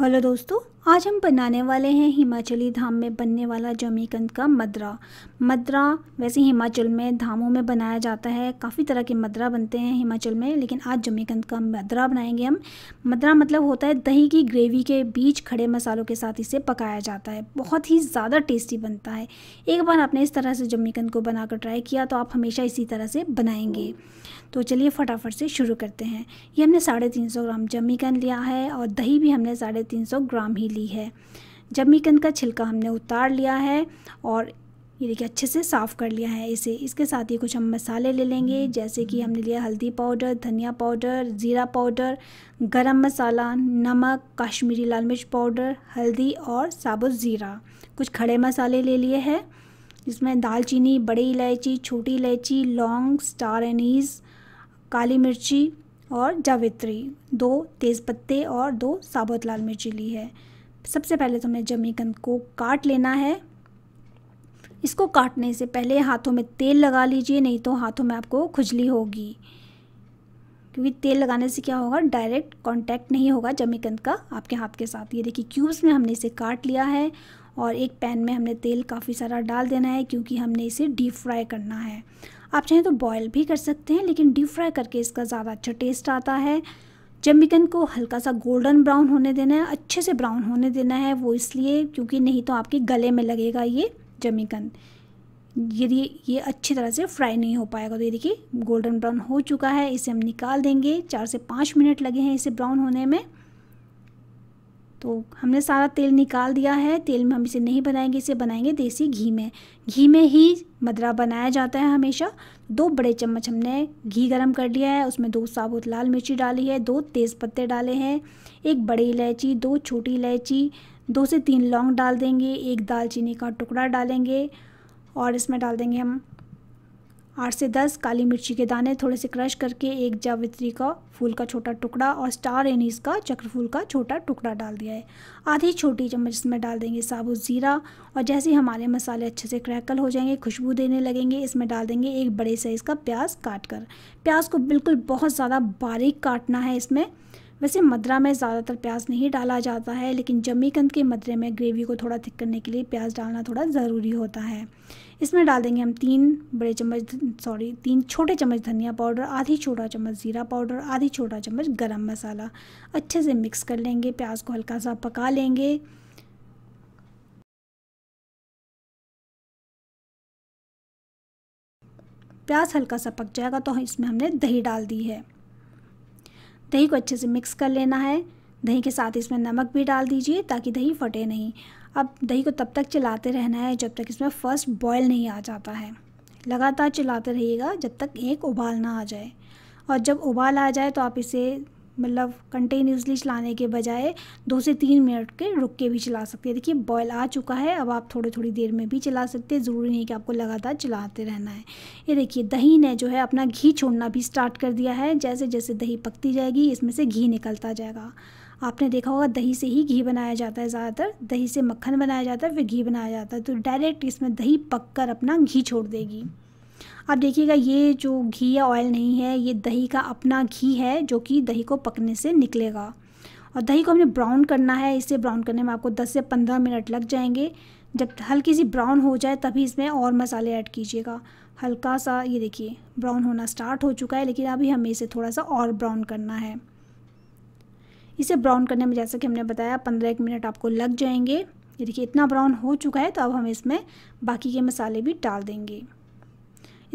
hello दोस्तों आज हम बनाने वाले हैं हिमाचली धाम में बनने वाला जमीकंद का मदरा मदरा वैसे हिमाचल में धामों में बनाया जाता है काफ़ी तरह के मदरा बनते हैं हिमाचल में लेकिन आज जमीकंद का मदरा बनाएंगे हम मदरा मतलब होता है दही की ग्रेवी के बीच खड़े मसालों के साथ इसे पकाया जाता है बहुत ही ज़्यादा टेस्टी बनता है एक बार आपने इस तरह से जमीकंद को बनाकर ट्राई किया तो आप हमेशा इसी तरह से बनाएंगे तो चलिए फटाफट से शुरू करते हैं ये हमने साढ़े तीन सौ ग्राम जमीकंद लिया है और दही भी हमने साढ़े तीन सौ ग्राम ही ली है जब मिकन का छिलका हमने उतार लिया है और ये देखिए अच्छे से साफ़ कर लिया है इसे इसके साथ ही कुछ हम मसाले ले लेंगे जैसे कि हमने लिया हल्दी पाउडर धनिया पाउडर ज़ीरा पाउडर गरम मसाला नमक कश्मीरी लाल मिर्च पाउडर हल्दी और साबुत ज़ीरा कुछ खड़े मसाले ले लिए हैं जिसमें दालचीनी बड़ी इलायची छोटी इलायची लौंग स्टार एनीस काली मिर्ची और जावित्री दो तेज़ पत्ते और दो साबुत लाल मिर्ची ली है सबसे पहले तो हमें जमीकंद को काट लेना है इसको काटने से पहले हाथों में तेल लगा लीजिए नहीं तो हाथों में आपको खुजली होगी क्योंकि तेल लगाने से क्या होगा डायरेक्ट कांटेक्ट नहीं होगा जमीकंद का आपके हाथ के साथ ये देखिए क्यूब्स में हमने इसे काट लिया है और एक पैन में हमने तेल काफ़ी सारा डाल देना है क्योंकि हमने इसे डीप फ्राई करना है आप चाहें तो बॉयल भी कर सकते हैं लेकिन डीप फ्राई करके इसका ज़्यादा अच्छा टेस्ट आता है जम्बिकन को हल्का सा गोल्डन ब्राउन होने देना है अच्छे से ब्राउन होने देना है वो इसलिए क्योंकि नहीं तो आपके गले में लगेगा ये जमिकन यदि ये अच्छी तरह से फ्राई नहीं हो पाएगा तो ये देखिए गोल्डन ब्राउन हो चुका है इसे हम निकाल देंगे चार से पाँच मिनट लगे हैं इसे ब्राउन होने में तो हमने सारा तेल निकाल दिया है तेल में हम इसे नहीं बनाएंगे इसे बनाएंगे देसी घी में घी में ही मदरा बनाया जाता है हमेशा दो बड़े चम्मच हमने घी गरम कर लिया है उसमें दो साबुत लाल मिर्ची डाली है दो तेज़ पत्ते डाले हैं एक बड़ी इलायची दो छोटी इलायची दो से तीन लौंग डाल देंगे एक दालचीनी का टुकड़ा डालेंगे और इसमें डाल देंगे हम आठ से दस काली मिर्ची के दाने थोड़े से क्रश करके एक जावित्री का फूल का छोटा टुकड़ा और स्टार एनीस का चक्रफूल का छोटा टुकड़ा डाल दिया है आधी छोटी चम्मच इसमें डाल देंगे साबुत ज़ीरा और जैसे ही हमारे मसाले अच्छे से क्रैकल हो जाएंगे खुशबू देने लगेंगे इसमें डाल देंगे एक बड़े साइज़ का प्याज काट कर प्याज को बिल्कुल बहुत ज़्यादा बारीक काटना है इसमें वैसे मदरा में ज़्यादातर प्याज नहीं डाला जाता है लेकिन जमीकंद के मदरे में ग्रेवी को थोड़ा थिक करने के लिए प्याज डालना थोड़ा ज़रूरी होता है इसमें डाल देंगे हम तीन बड़े चम्मच सॉरी तीन छोटे चम्मच धनिया पाउडर आधी छोटा चम्मच ज़ीरा पाउडर आधी छोटा चम्मच गरम मसाला अच्छे से मिक्स कर लेंगे प्याज को हल्का सा पका लेंगे प्याज हल्का सा पक जाएगा तो इसमें हमने दही डाल दी है दही को अच्छे से मिक्स कर लेना है दही के साथ इसमें नमक भी डाल दीजिए ताकि दही फटे नहीं अब दही को तब तक चलाते रहना है जब तक इसमें फर्स्ट बॉयल नहीं आ जाता है लगातार चलाते रहिएगा जब तक एक उबाल ना आ जाए और जब उबाल आ जाए तो आप इसे मतलब कंटिन्यूसली चलाने के बजाय दो से तीन मिनट के रुक के भी चला सकते हैं देखिए बॉयल आ चुका है अब आप थोड़ी थोड़ी देर में भी चला सकते हैं ज़रूरी नहीं कि आपको लगातार चलाते रहना है ये देखिए दही ने जो है अपना घी छोड़ना भी स्टार्ट कर दिया है जैसे जैसे दही पकती जाएगी इसमें से घी निकलता जाएगा आपने देखा होगा दही से ही घी बनाया जाता है ज़्यादातर दही से मक्खन बनाया जाता है फिर घी बनाया जाता है तो डायरेक्ट इसमें दही पककर अपना घी छोड़ देगी आप देखिएगा ये जो घी या ऑयल नहीं है ये दही का अपना घी है जो कि दही को पकने से निकलेगा और दही को हमने ब्राउन करना है इसे ब्राउन करने में आपको 10 से 15 मिनट लग जाएंगे जब हल्की सी ब्राउन हो जाए तभी इसमें और मसाले ऐड कीजिएगा हल्का सा ये देखिए ब्राउन होना स्टार्ट हो चुका है लेकिन अभी हमें इसे थोड़ा सा और ब्राउन करना है इसे ब्राउन करने में जैसा कि हमने बताया पंद्रह एक मिनट आपको लग जाएंगे ये देखिए इतना ब्राउन हो चुका है तो अब हम इसमें बाकी के मसाले भी डाल देंगे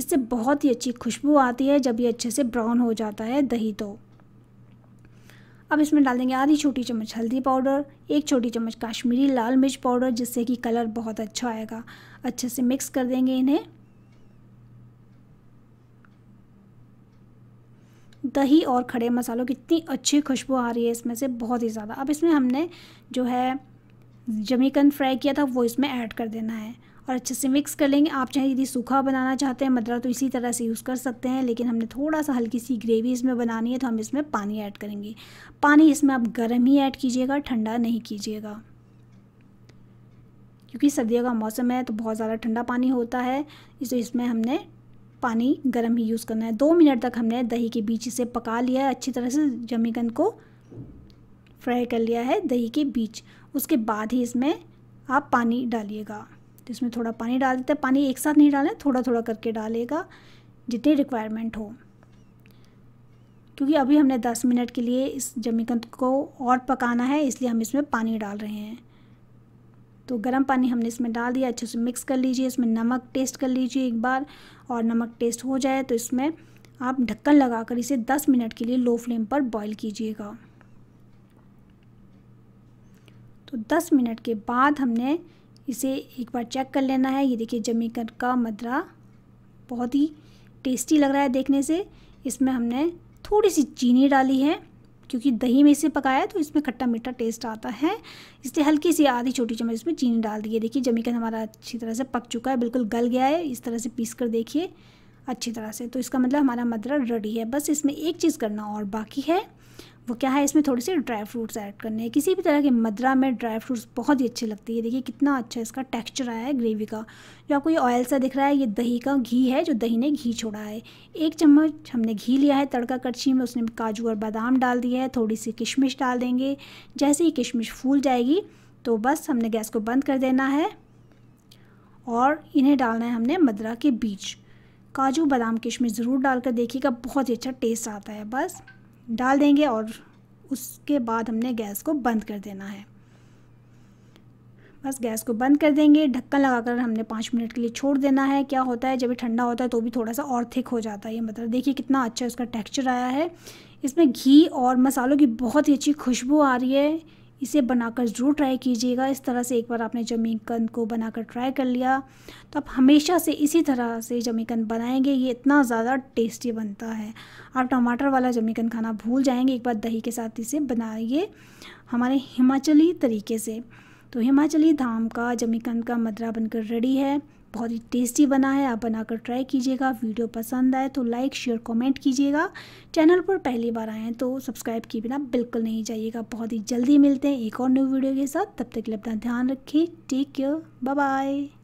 इससे बहुत ही अच्छी खुशबू आती है जब ये अच्छे से ब्राउन हो जाता है दही तो अब इसमें डाल देंगे आधी छोटी चम्मच हल्दी पाउडर एक छोटी चम्मच काश्मीरी लाल मिर्च पाउडर जिससे कि कलर बहुत अच्छा आएगा अच्छे से मिक्स कर देंगे इन्हें दही और खड़े मसालों की इतनी अच्छी खुशबू आ रही है इसमें से बहुत ही ज़्यादा अब इसमें हमने जो है जमीकन फ्राई किया था वो इसमें ऐड कर देना है और अच्छे से मिक्स कर लेंगे आप चाहे यदि सूखा बनाना चाहते हैं मदरा तो इसी तरह से यूज़ कर सकते हैं लेकिन हमने थोड़ा सा हल्की सी ग्रेवी इसमें बनानी है तो हम इसमें पानी ऐड करेंगे पानी इसमें आप गर्म ही ऐड कीजिएगा ठंडा नहीं कीजिएगा क्योंकि सर्दियों का मौसम है तो बहुत ज़्यादा ठंडा पानी होता है इस इसमें हमने पानी गर्म ही यूज़ करना है दो मिनट तक हमने दही के बीच से पका लिया है अच्छी तरह से जमीकन को फ्राई कर लिया है दही के बीच उसके बाद ही इसमें आप पानी डालिएगा तो इसमें थोड़ा पानी डाल देते हैं पानी एक साथ नहीं डालें थोड़ा थोड़ा करके डालेगा जितनी रिक्वायरमेंट हो क्योंकि अभी हमने दस मिनट के लिए इस जमीकंद को और पकाना है इसलिए हम इसमें पानी डाल रहे हैं तो गर्म पानी हमने इसमें डाल दिया अच्छे से मिक्स कर लीजिए इसमें नमक टेस्ट कर लीजिए एक बार और नमक टेस्ट हो जाए तो इसमें आप ढक्कन लगाकर इसे 10 मिनट के लिए लो फ्लेम पर बॉईल कीजिएगा तो 10 मिनट के बाद हमने इसे एक बार चेक कर लेना है ये देखिए जमीकन का मदरा बहुत ही टेस्टी लग रहा है देखने से इसमें हमने थोड़ी सी चीनी डाली है क्योंकि दही में इसे पकाया तो इसमें खट्टा मीठा टेस्ट आता है इसलिए हल्की सी आधी छोटी चम्मच इसमें चीनी डाल दी है देखिए जमीकन हमारा अच्छी तरह से पक चुका है बिल्कुल गल गया है इस तरह से पीस कर देखिए अच्छी तरह से तो इसका मतलब हमारा मदरा रेडी है बस इसमें एक चीज़ करना और बाकी है वो क्या है इसमें थोड़े से ड्राई फ्रूट्स ऐड करने हैं किसी भी तरह के मदरा में ड्राई फ्रूट्स बहुत ही अच्छे लगते हैं देखिए कितना अच्छा इसका टेक्सचर आया है ग्रेवी का जो आपको ये ऑयल सा दिख रहा है ये दही का घी है जो दही ने घी छोड़ा है एक चम्मच हमने घी लिया है तड़का कड़छी में उसने काजू और बादाम डाल दिया है थोड़ी सी किशमिश डाल देंगे जैसे ही किशमिश फूल जाएगी तो बस हमने गैस को बंद कर देना है और इन्हें डालना है हमने मदरा के बीज काजू बादाम किशमिश ज़रूर डालकर देखिएगा बहुत ही अच्छा टेस्ट आता है बस डाल देंगे और उसके बाद हमने गैस को बंद कर देना है बस गैस को बंद कर देंगे ढक्कन लगाकर हमने पाँच मिनट के लिए छोड़ देना है क्या होता है जब ये ठंडा होता है तो भी थोड़ा सा और थिक हो जाता है ये मतलब देखिए कितना अच्छा इसका टेक्सचर आया है इसमें घी और मसालों की बहुत ही अच्छी खुशबू आ रही है इसे बनाकर ज़रूर ट्राई कीजिएगा इस तरह से एक बार आपने जमीकन को बनाकर ट्राई कर लिया तो आप हमेशा से इसी तरह से जमीकन बनाएंगे ये इतना ज़्यादा टेस्टी बनता है आप टमाटर वाला जमीकन खाना भूल जाएंगे एक बार दही के साथ इसे बनाइए हमारे हिमाचली तरीके से तो हिमाचली धाम का जमीकंद का मदरा बनकर रेडी है बहुत ही टेस्टी बना है आप बनाकर ट्राई कीजिएगा वीडियो पसंद आए तो लाइक शेयर कमेंट कीजिएगा चैनल पर पहली बार आए हैं तो सब्सक्राइब किए बिना बिल्कुल नहीं जाइएगा बहुत ही जल्दी मिलते हैं एक और न्यू वीडियो के साथ तब तक के लिए अपना ध्यान रखें टेक केयर बाय बाय